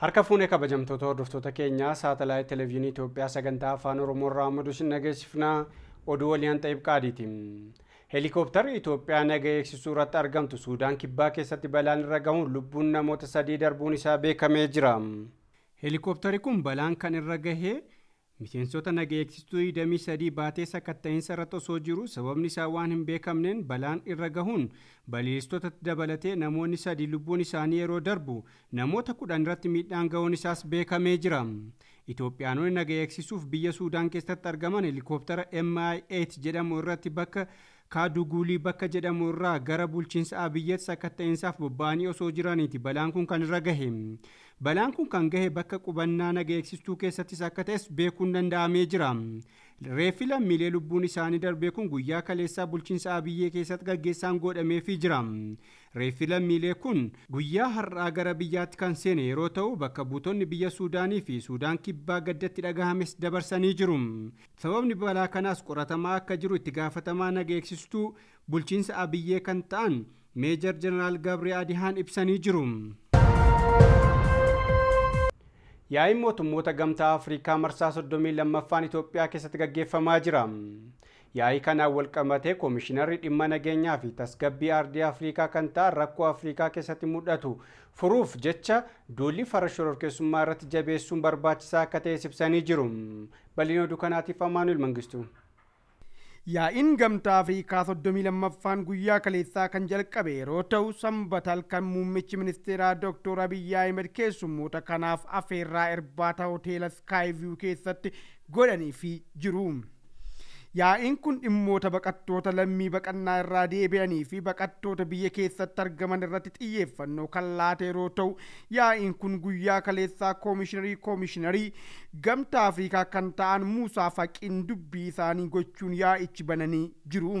harka fuunee kabajamtoota hordoftoota keenyaa saatalaayit televezyiinii Itoophiyaa sagantaa afaan Oromoo irraa madushin nageessifnaa oduu waliyaan xayyib qaadiiti. Itoophiyaa naga eegsisuu irratti argamtu Suudaan kibbaa keessatti balaan irra gahuun lubbuun namoota sadii darbuun isaa beekamee jira. Heelikooptarri kun balaan kan irra gahee Miseensota naga eegsistuu 23 baatee sakatta'insa irratti osoo jiru sababni isaa waan hin beekamneen balaan irra gahuun balaliistotatti dabalatee namoonni sadii lubbuun isaanii yeroo darbu namoota kudhan irratti miidhaan gahoon isaas beekamee jira. Itoophiyaanonni naga eegsisuuf biyya Suudaan keessatti argaman helikooftara mi jedhamu irratti bakka Kaadugulii bakka jedhamu irraa gara bulchiinsa abiyyeetti sakatta'insaaf bobba'anii osoo jiraniiti balaan kun kan irra gahe. balaan kun kan gahe bakka qubannaa naga eegsistuu keessattis akka ta'es beekuun danda'amee jira reeffi lammiilee lubbuun isaanii darbee kun guyyaa kaleessaa bulchiinsa abiyyee keessatti gaggeessaan godhameefii jira reeffi lammiilee kun guyyaa har'aa gara biyyaatti kan seene yeroo ta'u bakka buutonni biyya suudaanii fi suudaan kibbaa gaddatti dhagahames dabarsanii jiru sababni balaa kanaas qoratamaa akka jiru itti gaafatamaa naga eegsistuu bulchiinsa abiyyee kan ta'an meejar jeneraal gabriyaa adihaan ibsanii jiru. yaa'iin mootummoota gamtaa afriikaa marsaa soddomii lammaffaan Itoophiyaa keessatti gaggeeffamaa jira. yaa'ii kanaan walqabatee koomishinarii dhimma nageenyaa fi tasgabbii ardii afriikaa kan ta'an rakkoo afriikaa keessatti mul'atu furuuf jecha duulli fara shororkeessummaa irratti jabeessuun barbaachisaa akka ta'e ibsanii jiru. bal'inoo amaanu amaanuel mangistu. yaa'in gamtaa afrikaa soddomii lammaffaan guyyaa kaleessaa kan jalqabe yeroo ta'u sanbata kan muummichi ministeeraa dooktor abiyyi ahmed keessummoota kanaaf afeerraa irbaata hoteela skaayiviyuu keessatti fi jiru. Yaa'iin kun dhimmoota baqattoota lammii baqannaa irraa deebi'anii fi baqattoota biyya keessatti argaman irratti xiyyeeffannoo kan yeroo ta'u yaa'iin kun guyyaa kaleessaa koomishinarii koomishinarii gamtaa Afrikaa kan ta'an Muusaa Faqiin dubbii isaanii gochuun yaa'ichi bananii jiru.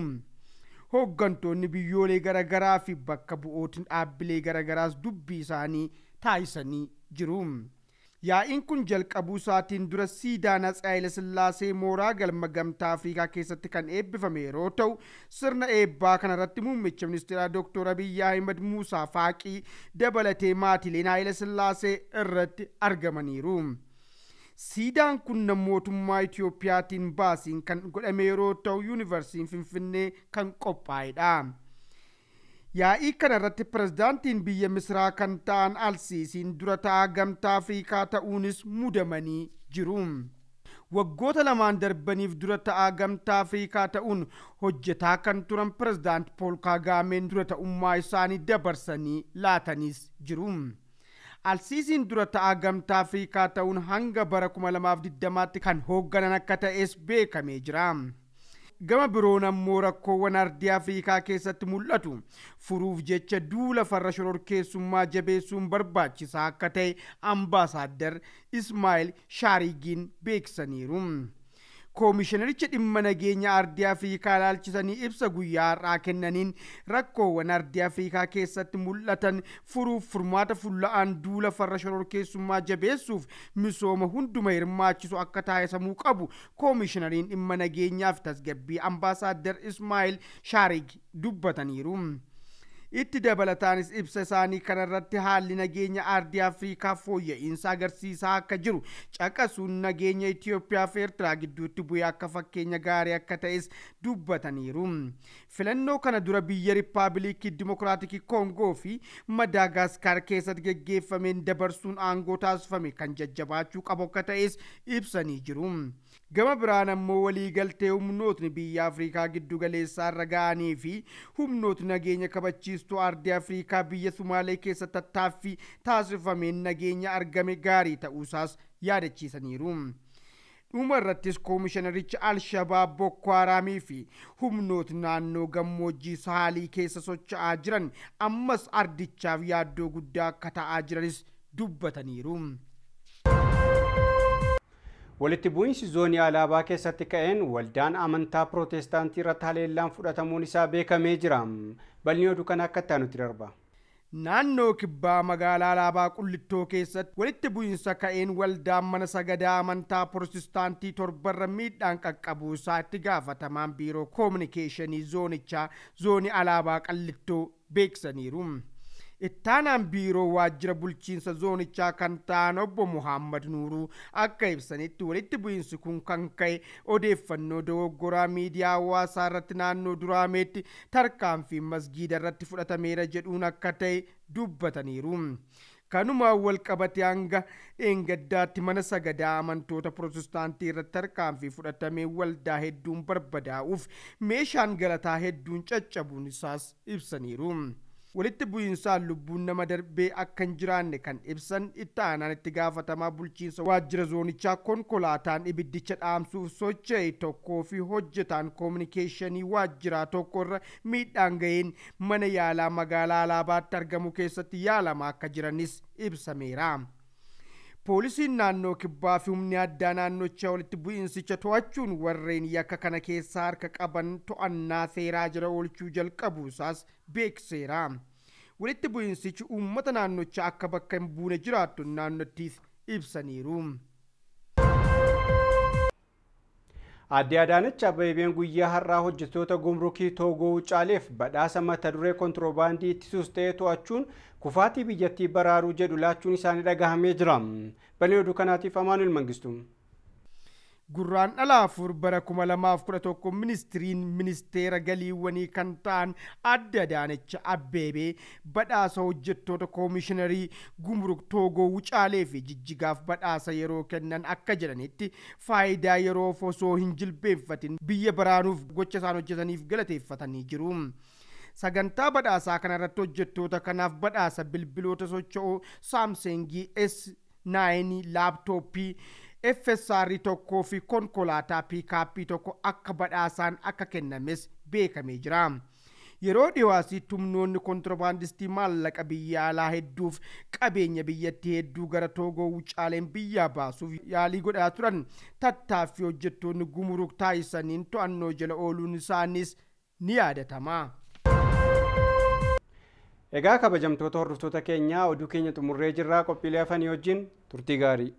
Hooggantoonni biyyoolee garaa fi bakka bu'ootin dhaabbilee garagaraas dubbii isaanii taasisanii jiru. Yaa'iin kun jalqabuu isaatiin dura siidaa Natsi sillaasee mooraa galma gamtaa Afrikaa keessatti kan eebbifame yeroo ta'u sirna eebbaa kanarratti muummicha ministeeraa Dr. abiyya Ahimad musaa Faaqii dabalatee maatiileen sillaasee irratti argamaniiru. Siidaan kun mootummaa Itiyoophiyaatiin baasiin kan godhame yeroo ta'u yuunivarsiitiin Finfinnee kan qophaa'edha. yaa'ii kana irratti pirezidaantiin biyya misraa kan ta'an alsiisiin dura ta'aa gamtaa afriikaa ta'uunis mudamanii jiru waggoota lamaan darbaniif dura ta'aa gamtaa afriikaa ta'uun hojjetaa kan turan pirezidaanti pool kaagameen dura ta'ummaa isaanii dabarsanii laataniis jiru. alsiisiin dura ta'aa gamtaa afriikaa ta'uun hanga bara 2020 tti kan hoogganan akka ta'ees beekamee jira. gama biroon ammoo rakkoowwan ardii afriikaa keessatti mul'atu furuuf jecha duula farra shororkeessummaa jabeessuun barbaachisaa akka ta'e ambaasaaddar ismaa'el shaarigiin beeksaniiru. koomishinarichi dhimma nageenya ardii afriikaa ilaalchisanii ibsa guyyaa har'aa kennaniin rakkoowwan ardii afriikaa keessatti mul'atan furuuf furmaata fulla'aan duula farra keessummaa jabeessuuf misooma hunduma hirmaachisu akka taasisamuu qabu koomishinariin dhimma nageenyaaf tasgabbii ambaasaaddar ismaa'il shaarig dubbataniiru. itti dabalataanis ibsa isaanii kanarratti haalli nageenya aardii afrikaa fooyya'iinsa agarsiisaa akka jiru caqasuun nageenya itiyoophiyaa fi eertiraa gidduutti bu'ee akka fakkeenya gaarii akka ta'es dubbataniiru filannoo kana dura biyya riippaabilikii dimokiraatikii koongoo fi madaagaskaar keessatti geggeeffameen dabarsuun aangoo taasifame kan jajjabaachuu qabu akka ta'es ibsanii jiru. gama biraan ammoo waliigaltee humnootni biyya afriikaa giddu irra ga'anii fi humnootni nageenya kabachiistuu ardii afriikaa biyya sumaalee keessa tattaaffii taasifameen nageenya argame gaarii ta'uusaas yaadachiisaniiru. dhuma irrattis koomishinaricha shabaab bokko haraamii fi humnootni naannoo gammoojjii saalii keessa socho'aa jiran ammas ardichaaf yaaddoo guddaa akka ta'aa jiranis dubbataniiru. Walitti bu'iinsi zoonii alaabaa keessatti ka'een waldaan amantaa pirootestaantii irratti haleellaan fudhatamuun isaa beekamee jira. Bal'inni oduu kana akka itti darba. Naannoo kibbaa magaalaa alaabaa qullittoo keessatti walitti bu'iinsa ka'een waldaan mana sagadaa amantaa pirootestaantii torbarra miidhaan qaqqabuu itti gaafatamaan biiroo koominikeeshinii zoonichaa zoonii alaabaa qallittoo beeksaniiru. ittaanaan biiroo waajjira bulchiinsa zoonichaa kan ta'an obbo Muhammad Nuuruu akka ibsanitti walitti bu'iinsi kun kan ka'e odeeffannoo dogoggoraa miidiyaa hawaasaa irratti naannoo duraameetti tarkaanfii masgiida irratti fudhatameera jedhuun akka ta'e dubbataniiru. kanuma wal qabate hanga dheengaddaatti mana sagadaa amantoota protestaantii irratti tarkaanfii fudhatamee waldaa hedduun barbadaa'uuf meeshaan galataa hedduun caccabuun isaas ibsaniiru. walitti bu'iinsaan lubbuun nama darbee akka hin jiraanne kan ibsan itti itti gaafatamaa bulchiinsa waajjira zoonichaa konkolaataan ibiddicha dhaamsuuf socho'e tokkoo fi hojjetaan koominikeeshinii waajjiraa tokko irra miidhaan ga'een mana yaalaa magaalaa alaabaatti argamu keessatti yaalamaa akka jiranis ibsameera. poolisiin naannoo kibbaa fi humni addaa naannocha walitti bu'iinsicha to'achuun warreen yakka kana keessaa harka qaban to'annaa seeraa jira oolchuu jalqabu isaas beekseera. walitti bu'iinsichi uummata naannocha akka bakka hin buune jiraattu naannottiif ibsaniiru. Aadde Adaanech Abeebeen guyyaa har'aa hojjettoota gumrukii Toogoo caaleef badhaasa mata duree kontiroobaandii ittisuus ta'ee to'achuun kufaatii biyyattii baraaruu jedhu laachuun isaanii dhagahamee jira. Banee oduu kanaatiif Amaanuel Mangistu. gurraan dhala afur bara 2011 ministiriin ministeera galiiwwanii kan ta'an adda daanecha abbeebee badhaasa hojjettoota koomishinarii gumruk toogoo wucaalee fi jijjigaaf badhaasa yeroo kennan akka jedhanitti faayidaa yeroo osoo hin jilbeeffatin biyya baraanuuf gocha isaan hojjetaniif galateeffatanii jiru. sagantaa badhaasaa kanarratti hojjettoota kanaaf badhaasa bilbiloota socho'oo saamsengii s9 laaptooppii FSR tokkoo fi konkolaataa piikaappii tokko akka badhaasaan akka kennames beekamee jira. yeroo dhiwaasii tumnoonni kontirbaandistii maallaqa biyya alaa hedduuf qabeenya biyyattii hedduu gara toogoo wucaaleen biyyaa baasuuf yaalii godhaa turan tattaaffii hojjettoonni gumuruuk taa'isaniin to'annoo jala ooluun isaanis ni yaadatama. Egaa kabajamtoota hordoftoota keenyaa oduu keenya xumurree jirraa qophiilee hafanii wajjin turtii gaarii.